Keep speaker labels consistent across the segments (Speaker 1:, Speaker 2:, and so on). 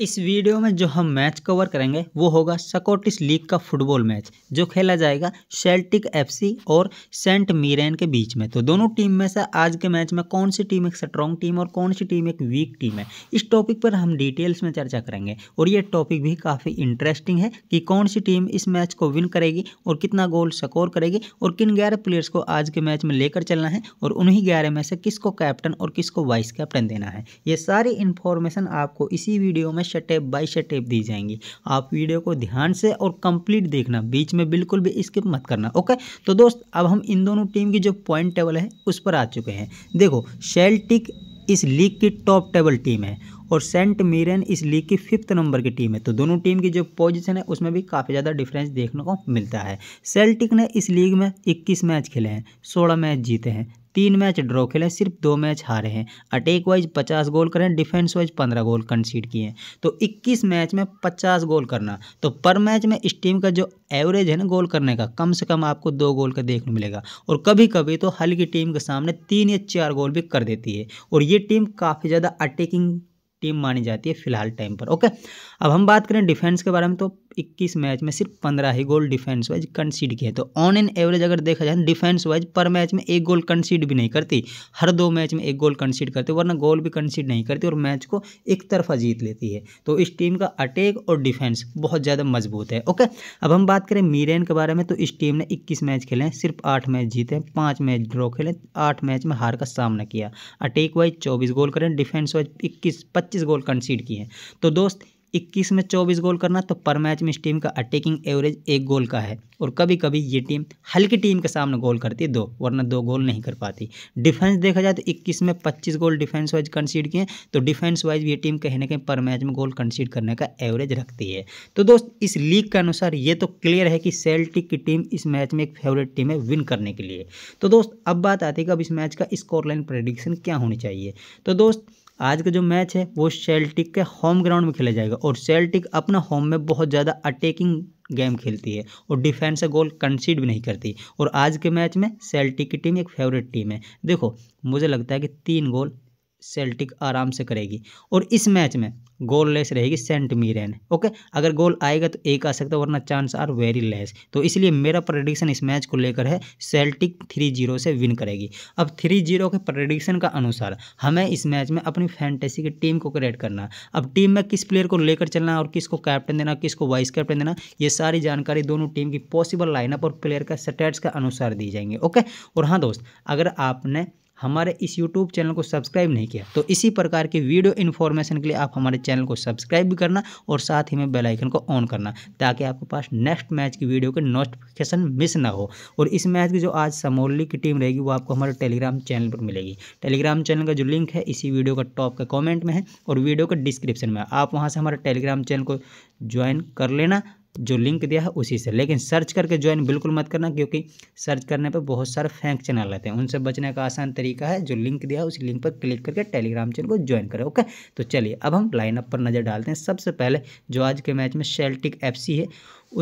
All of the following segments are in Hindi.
Speaker 1: इस वीडियो में जो हम मैच कवर करेंगे वो होगा सकोटिस लीग का फुटबॉल मैच जो खेला जाएगा सेल्टिक एफसी और सेंट मीरेन के बीच में तो दोनों टीम में से आज के मैच में कौन सी टीम एक स्ट्रॉन्ग टीम और कौन सी टीम एक वीक टीम है इस टॉपिक पर हम डिटेल्स में चर्चा करेंगे और ये टॉपिक भी काफ़ी इंटरेस्टिंग है कि कौन सी टीम इस मैच को विन करेगी और कितना गोल स्कोर करेगी और किन ग्यारह प्लेयर्स को आज के मैच में लेकर चलना है और उन्हीं ग्यारह में से किसको कैप्टन और किसको वाइस कैप्टन देना है ये सारी इन्फॉर्मेशन आपको इसी वीडियो में स्टेप बाय स्टेप दी जाएंगी आप वीडियो को ध्यान से और कंप्लीट देखना बीच में बिल्कुल भी स्किप मत करना ओके तो दोस्त अब हम इन दोनों टीम की जो पॉइंट टेबल है उस पर आ चुके हैं देखो शेल्टिक इस लीग की टॉप टेबल टीम है और सेंट मीरन इस लीग की फिफ्थ नंबर की टीम है तो दोनों टीम की जो पोजीशन है उसमें भी काफ़ी ज़्यादा डिफरेंस देखने को मिलता है सेल्टिक ने इस लीग में 21 मैच खेले हैं 16 मैच जीते हैं तीन मैच ड्रॉ खेले सिर्फ दो मैच हारे हैं अटैक वाइज पचास गोल करें डिफेंस वाइज पंद्रह गोल कंसीड किए हैं तो इक्कीस मैच में पचास गोल करना तो पर मैच में इस टीम का जो एवरेज है ना गोल करने का कम से कम आपको दो गोल का देखने मिलेगा और कभी कभी तो हल्की टीम के सामने तीन या चार गोल भी कर देती है और ये टीम काफ़ी ज़्यादा अटैकिंग टीम मानी जाती है फिलहाल टाइम पर ओके अब हम बात करें डिफेंस के बारे में तो इक्कीस मैच में सिर्फ पंद्रह ही गोल डिफेंस वाइज कंसीड किए तो ऑन एन एवरेज अगर देखा जाए डिफेंस वाइज पर मैच में एक गोल कंसीड भी नहीं करती हर दो मैच में एक गोल कंसीड करती वरना गोल भी कंसीड नहीं करती और मैच को एक तरफा जीत लेती है तो इस टीम का अटैक और डिफेंस बहुत ज़्यादा मजबूत है ओके अब हम बात करें मीरेन के बारे में तो इस टीम ने इक्कीस मैच खेले हैं सिर्फ आठ मैच जीते हैं पाँच मैच ड्रॉ खेले आठ मैच में हार का सामना किया अटैक वाइज चौबीस गोल करें डिफेंस वाइज इक्कीस पच्चीस गोल कंसीड किए तो दोस्त 21 में 24 गोल करना तो पर मैच में इस टीम का अटैकिंग एवरेज एक गोल का है और कभी कभी ये टीम हल्की टीम के सामने गोल करती है दो वरना दो गोल नहीं कर पाती डिफेंस देखा जाए तो 21 में 25 गोल डिफेंस वाइज कंसीड किए तो डिफेंस वाइज ये टीम कहीं ना कहीं पर मैच में गोल कंसीड करने का एवरेज रखती है तो दोस्त इस लीग के अनुसार ये तो क्लियर है कि सेल्टिक की टीम इस मैच में एक फेवरेट टीम है विन करने के लिए तो दोस्त अब बात आती है कि अब इस मैच का स्कोर लाइन प्रडिक्शन क्या होनी चाहिए तो दोस्त आज का जो मैच है वो सेल्टिक के होम ग्राउंड में खेला जाएगा और सेल्टिक अपना होम में बहुत ज़्यादा अटैकिंग गेम खेलती है और डिफेंस गोल कंसीड भी नहीं करती और आज के मैच में सेल्टिक की टीम एक फेवरेट टीम है देखो मुझे लगता है कि तीन गोल सेल्टिक आराम से करेगी और इस मैच में गोल लेस रहेगी सेंट मीरेन ओके अगर गोल आएगा तो एक आ सकता है वरना चांस आर वेरी लेस तो इसलिए मेरा प्रडिक्शन इस मैच को लेकर है सेल्टिक थ्री जीरो से विन करेगी अब थ्री जीरो के प्रडिक्शन का अनुसार हमें इस मैच में अपनी फैंटेसी की टीम को क्रिएट करना है अब टीम में किस प्लेयर को लेकर चलना और किसको कैप्टन देना किसको वाइस कैप्टन देना ये सारी जानकारी दोनों टीम की पॉसिबल लाइनअप और प्लेयर का स्टेट्स का अनुसार दी जाएंगे ओके और हाँ दोस्त अगर आपने हमारे इस यूट्यूब चैनल को सब्सक्राइब नहीं किया तो इसी प्रकार के वीडियो इन्फॉर्मेशन के लिए आप हमारे चैनल को सब्सक्राइब भी करना और साथ ही में बेलाइकन को ऑन करना ताकि आपके पास नेक्स्ट मैच की वीडियो के नोटिफिकेशन मिस ना हो और इस मैच की जो आज समोली की टीम रहेगी वो आपको हमारे टेलीग्राम चैनल पर मिलेगी टेलीग्राम चैनल का जो लिंक है इसी वीडियो का टॉप का कॉमेंट में है और वीडियो का डिस्क्रिप्शन में आप वहाँ से हमारे टेलीग्राम चैनल को ज्वाइन कर लेना जो लिंक दिया है उसी से लेकिन सर्च करके ज्वाइन बिल्कुल मत करना क्योंकि सर्च करने पर बहुत सारे फैंक चैनल रहते हैं उनसे बचने का आसान तरीका है जो लिंक दिया है उसी लिंक पर क्लिक करके टेलीग्राम चैनल को ज्वाइन करें ओके तो चलिए अब हम लाइनअप पर नज़र डालते हैं सबसे पहले जो आज के मैच में सेल्टिक एफ है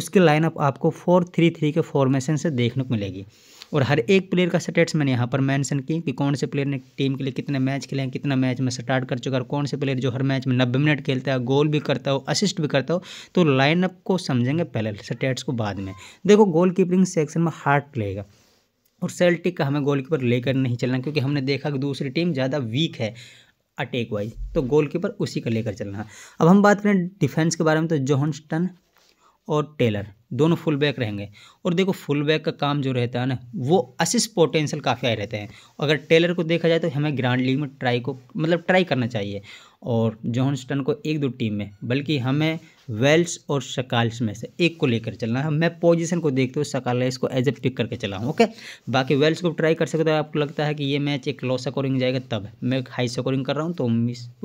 Speaker 1: उसके लाइनअप आपको फोर थ्री थ्री के फॉर्मेशन से देखने को मिलेगी और हर एक प्लेयर का स्टेट्स मैंने यहाँ पर मेंशन किए कि कौन से प्लेयर ने टीम के लिए कितने मैच खेले हैं कितना मैच में स्टार्ट कर चुका है कौन से प्लेयर जो हर मैच में नब्बे मिनट खेलता है गोल भी करता हो असिस्ट भी करता हो तो लाइनअप को समझेंगे पहले स्टेट्स को बाद में देखो गोल कीपिंग सेक्शन में हार्ट रहेगा और सेल्टिक का हमें गोलकीपर लेकर नहीं चलना क्योंकि हमने देखा कि दूसरी टीम ज़्यादा वीक है अटैक वाइज तो कीपर उसी का लेकर चलना अब हम बात करें डिफेंस के बारे में तो जोहनस्टन और टेलर दोनों फुल बैक रहेंगे और देखो फुल बैक का काम जो रहता है ना वो असिस्ट पोटेंशियल काफ़ी आए रहते हैं अगर टेलर को देखा जाए तो हमें ग्रांड लीग में ट्राई को मतलब ट्राई करना चाहिए और जॉनस्टन को एक दो टीम में बल्कि हमें वेल्स और सकाल्स में से एक को लेकर चलना है मैं पोजीशन को देखते हुए शकाल्स को एज ए पिक करके चला हूँ ओके बाकी वेल्स को ट्राई कर सकते हो आपको लगता है कि ये मैच एक लो स्कोरिंग जाएगा तब मैं हाई स्कोरिंग कर रहा हूँ तो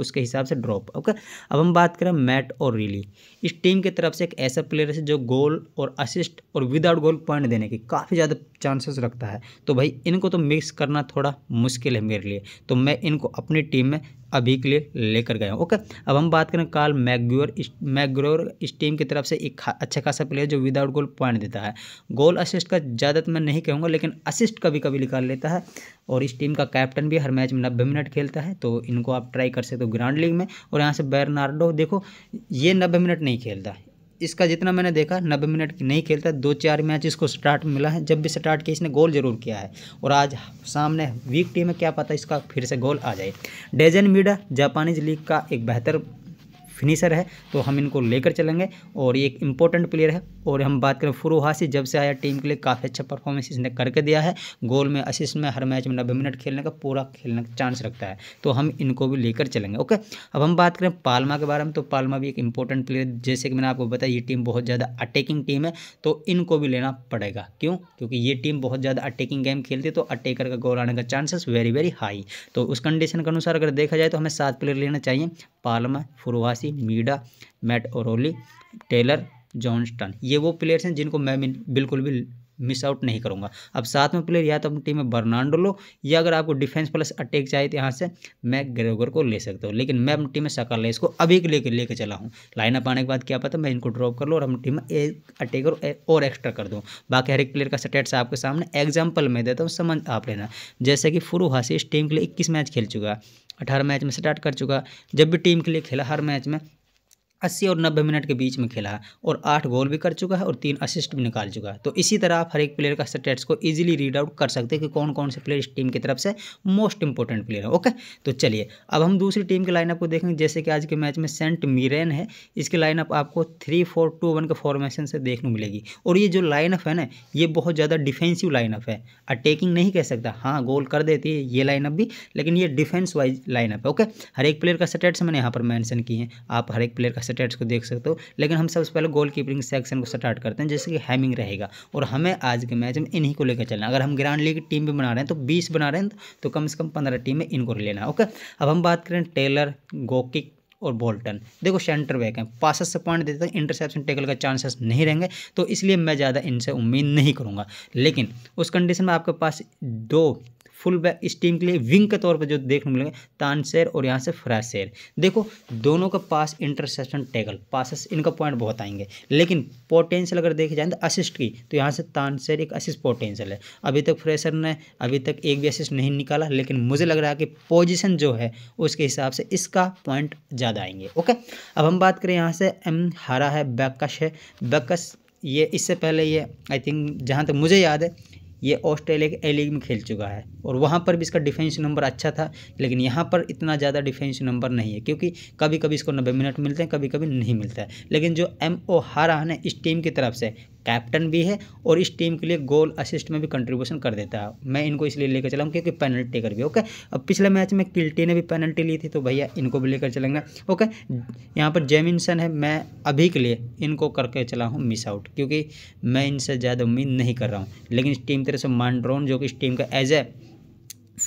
Speaker 1: उसके हिसाब से ड्रॉप ओके अब हम बात करें मैट और रिली इस टीम की तरफ से एक ऐसा प्लेयर है जो गोल और असिस्ट और विदाउट गोल पॉइंट देने की काफ़ी ज़्यादा चांसेस रखता है तो भाई इनको तो मिक्स करना थोड़ा मुश्किल है मेरे लिए तो मैं इनको अपनी टीम में अभी के लिए लेकर गए ओके अब हम बात करें काल मैग्योर मैग्योर इस टीम की तरफ से एक खा, अच्छा खासा प्लेयर जो विदाउट गोल पॉइंट देता है गोल असिस्ट का ज़्यादा तो मैं नहीं कहूँगा लेकिन असिस्ट कभी कभी निकाल लेता है और इस टीम का कैप्टन भी हर मैच में नब्बे मिनट खेलता है तो इनको आप ट्राई कर सकते हो ग्रांड लीग में और यहाँ से बैरनार्डो देखो ये नब्बे मिनट नहीं खेलता इसका जितना मैंने देखा नब्बे मिनट नहीं खेलता दो चार मैच इसको स्टार्ट मिला है जब भी स्टार्ट किया इसने गोल जरूर किया है और आज सामने वीक टीम है क्या पता इसका फिर से गोल आ जाए डेजन मीडा जापानीज लीग का एक बेहतर फिनिशर है तो हम इनको लेकर चलेंगे और ये एक इम्पोर्टेंट प्लेयर है और हम बात करें फुरुहासी जब से आया टीम के लिए काफ़ी अच्छा परफॉर्मेंस इसने करके दिया है गोल में असिस्ट में हर मैच में नब्बे मिनट खेलने का पूरा खेलने का चांस रखता है तो हम इनको भी लेकर चलेंगे ओके अब हम बात करें पालमा के बारे में तो पालमा भी एक इंपॉर्टेंट प्लेयर जैसे कि मैंने आपको बताया ये टीम बहुत ज़्यादा अटैकिंग टीम है तो इनको भी लेना पड़ेगा क्यों क्योंकि ये टीम बहुत ज़्यादा अटैकिंग गेम खेलती है तो अटैकर का गोल आने का चांसेस वेरी वेरी हाई तो उस कंडीशन के अनुसार अगर देखा जाए तो हमें सात प्लेयर लेना चाहिए पालमा फुरुहासी कोहली Maeda Matt O'Riley Taylor Johnston ये वो प्लेयर्स हैं जिनको मैं बिल्कुल भी मिस आउट नहीं करूंगा अब साथ में प्लेयर या तो अपनी टीम में बर्नाडो लो या अगर आपको डिफेंस प्लस अटैक चाहिए तो यहाँ से मैं ग्रेगर को ले सकता हूँ लेकिन मैं अपनी टीम में सकाल इसको अभी के लेकर लेकर चला हूँ लाइनअप आने के बाद क्या पता मैं इनको ड्रॉप कर लूँ और अपनी टीम में एक अटैक और, और एक्स्ट्रा कर दूँ बाकी हर एक प्लेयर का स्टेट्स आपके सामने एग्जाम्पल मैं देता हूँ समझ आप लेना जैसे कि फ्रू हासिस टीम के लिए इक्कीस मैच खेल चुका है अठारह मैच में स्टार्ट कर चुका जब भी टीम के लिए खेला हर मैच में अस्सी और नब्बे मिनट के बीच में खेला है और आठ गोल भी कर चुका है और तीन असिस्ट भी निकाल चुका है तो इसी तरह आप हर एक प्लेयर का स्टेट्स को इजीली रीड आउट कर सकते हैं कि कौन कौन से प्लेयर इस टीम की तरफ से मोस्ट इंपॉर्टेंट प्लेयर है ओके तो चलिए अब हम दूसरी टीम के लाइनअप को देखेंगे जैसे कि आज के मैच में सेंट मीरेन है इसके लाइनअप आपको थ्री फोर टू वन के फॉर्मेशन से देखने को मिलेगी और ये जो लाइनअप है ना ये बहुत ज़्यादा डिफेंसिव लाइनअप है अटैकिंग नहीं कह सकता हाँ गोल कर देती है ये लाइनअप भी लेकिन ये डिफेंस वाइज लाइनअप है ओके हर एक प्लेयर का स्टेट्स मैंने यहाँ पर मैंशन किए हैं आप हर एक प्लेयर का स्टेट्स को देख सकते हो लेकिन हम सबसे पहले गोल कीपिंग सेक्शन को स्टार्ट करते हैं जैसे कि हैमिंग रहेगा और हमें आज के मैच में इन्हीं को लेकर चलना अगर हम ग्रांड लीग टीम भी बना रहे हैं तो बीस बना रहे हैं तो कम से कम पंद्रह टीम में इनको लेना है ओके अब हम बात करें टेलर गोकिक और बोल्टन देखो सेंटर बैक है पासस से पॉइंट देते हैं इंटरसेप्शन टेकल का चांसेस नहीं रहेंगे तो इसलिए मैं ज़्यादा इनसे उम्मीद नहीं करूँगा लेकिन उस कंडीशन में आपके पास दो फुल बैक इस टीम के लिए विंग के तौर पर जो देखने मिलेंगे तानसेर और यहाँ से फ्रासेर देखो दोनों का पास इंटरसेप्शन टैगल पासेस इनका पॉइंट बहुत आएंगे लेकिन पोटेंशियल अगर देखे जाए तो असिस्ट की तो यहाँ से तानसेर एक असिस्ट पोटेंशियल है अभी तक फ्रेशर ने अभी तक एक भी असिस्ट नहीं निकाला लेकिन मुझे लग रहा है कि पोजिशन जो है उसके हिसाब से इसका पॉइंट ज़्यादा आएंगे ओके अब हम बात करें यहाँ से एम हारा है बैकश है बैकश ये इससे पहले ये आई थिंक जहाँ तक मुझे याद है ये ऑस्ट्रेलिया के ए लीग में खेल चुका है और वहाँ पर भी इसका डिफेंस नंबर अच्छा था लेकिन यहाँ पर इतना ज़्यादा डिफेंस नंबर नहीं है क्योंकि कभी कभी इसको नब्बे मिनट मिलते हैं कभी कभी नहीं मिलता है लेकिन जो एम ओ हारा है ना इस टीम की तरफ से कैप्टन भी है और इस टीम के लिए गोल असिस्ट में भी कंट्रीब्यूशन कर देता है मैं इनको इसलिए लेकर चला हूँ क्योंकि पेनल्टी टेकर भी ओके अब पिछले मैच में किल्टी ने भी पेनल्टी ली थी तो भैया इनको भी लेकर चलेंगे ओके यहाँ पर जेमिनसन है मैं अभी के लिए इनको करके चला हूँ मिस आउट क्योंकि मैं इनसे ज़्यादा उम्मीद नहीं कर रहा हूँ लेकिन इस टीम तरह से मांड्रोन जो कि इस टीम का एज ए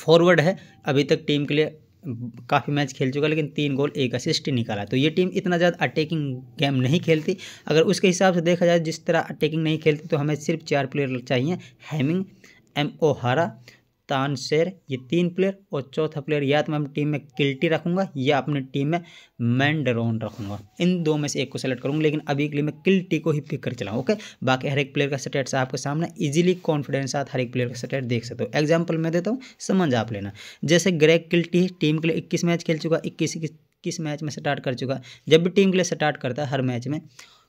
Speaker 1: फॉरवर्ड है अभी तक टीम के लिए काफ़ी मैच खेल चुका लेकिन तीन गोल एक असिस्ट निकाला तो ये टीम इतना ज़्यादा अटैकिंग गेम नहीं खेलती अगर उसके हिसाब से देखा जाए जिस तरह अटैकिंग नहीं खेलती तो हमें सिर्फ चार प्लेयर चाहिए हैमिंग एम ओहारा शेर ये तीन प्लेयर और चौथा प्लेयर या तो मैं अपनी टीम में किल्टी रखूंगा या अपनी टीम में मैंडरोन रखूंगा इन दो में से एक को सेलेक्ट करूंगा लेकिन अभी के लिए मैं किल्टी को ही पिक कर चलाऊँ ओके बाकी हर एक प्लेयर का स्टेट आपके सामने इजीली कॉन्फिडेंस साथ हर एक प्लेयर का स्टेट देख सकते हो एग्जाम्पल मैं देता हूँ समझ आप लेना जैसे ग्रेक किल्टी टीम के लिए इक्कीस मैच खेल चुका इक्कीस इक्कीस मैच में स्टार्ट कर चुका जब भी टीम के लिए स्टार्ट करता है हर मैच में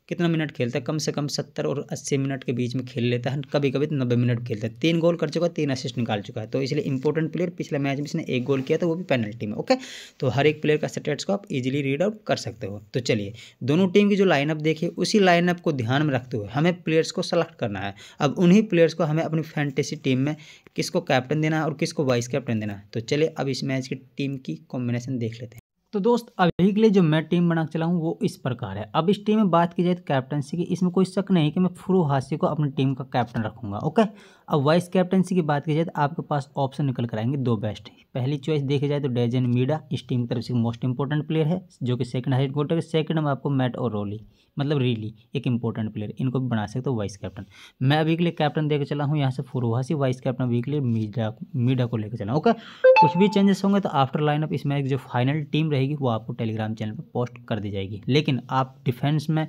Speaker 1: कितना मिनट खेलता है कम से कम सत्तर और अस्सी मिनट के बीच में खेल लेता है कभी कभी तो नब्बे मिनट खेलता है तीन गोल कर चुका है तीन असिस्ट निकाल चुका है तो इसलिए इंपॉर्टेंट प्लेयर पिछले मैच में इसने एक गोल किया था वो भी पेनल्टी में ओके तो हर एक प्लेयर का स्टेट्स को आप इजिली रीड आउट कर सकते हो तो चलिए दोनों टीम की जो लाइनअप देखिए उसी लाइनअप को ध्यान में रखते हुए हमें प्लेयर्स को सेलेक्ट करना है अब उन्हीं प्लेयर्स को हमें अपनी फैंटेसी टीम में किसको कैप्टन देना है और किसको वाइस कैप्टन देना है तो चलिए अब इस मैच की टीम की कॉम्बिनेशन देख लेते हैं तो दोस्त अभी के लिए जो मैं टीम बना चला हूँ वो इस प्रकार है अब इस टीम में बात की जाए तो कैप्टनसी की इसमें कोई शक नहीं कि मैं फ्रू हासी को अपनी टीम का कैप्टन रखूँगा ओके अब वाइस कैप्टनसी की बात की जाए तो आपके पास ऑप्शन निकल कर आएंगे दो बेस्ट पहली चॉइस देखी जाए तो डेजन मीडा इस टीम की तरफ से मोस्ट इंपॉर्टेंट प्लेयर है जो कि सेकंड हाइट गोटर सेकंड में आपको मैट और रोली मतलब रीली एक इंपॉर्टेंट प्लेयर इनको भी बना सकते हो वाइस कैप्टन मैं अभी के लिए कैप्टन देकर चला हूँ यहाँ से फुरुहासी वाइस कैप्टन अभी के लिए मीडा मीडा को लेकर चला ओके कुछ भी चेंजेस होंगे तो आफ्टर लाइनअप इस मैच जो फाइनल टीम रहेगी वो आपको टेलीग्राम चैनल पर पोस्ट कर दी जाएगी लेकिन आप डिफेंस में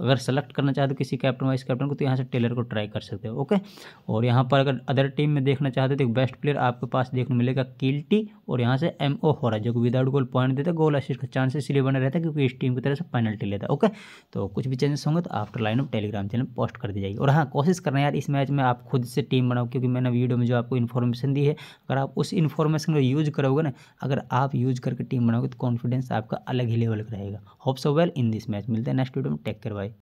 Speaker 1: अगर सेलेक्ट करना चाहते हो तो किसी कैप्टन वाइस कैप्टन को तो यहाँ से टेलर को ट्राई कर सकते हो ओके और यहाँ पर अगर अदर टीम में देखना चाहते हो तो बेस्ट प्लेयर आपके पास देखने मिलेगा कील्टी और यहाँ से एम ओ हो रहा जो कि विदाउट गोल पॉइंट देता है गोल असिस्ट का चांस इसलिए बना रहता है क्योंकि इस टीम की तरह से पेनल्टी लेता है ओके तो कुछ भी चेंजेस होंगे तो after lineup Telegram channel post कर दी जाएगी और हाँ कोशिश करना यार इस मैच में आप खुद से टीम बनाओ क्योंकि मैंने वीडियो में जो आपको इन्फॉर्मेशन दी है अगर आप उस इन्फॉर्मेशन को यूज करोगे ना अगर आप यूज करके टीम बनाओगे तो कॉन्फिडेंस आपका अलग ही लेवल का रहेगा hope so well in this match मिलते हैं नेक्स्ट वीडियो में टेक केयर बाय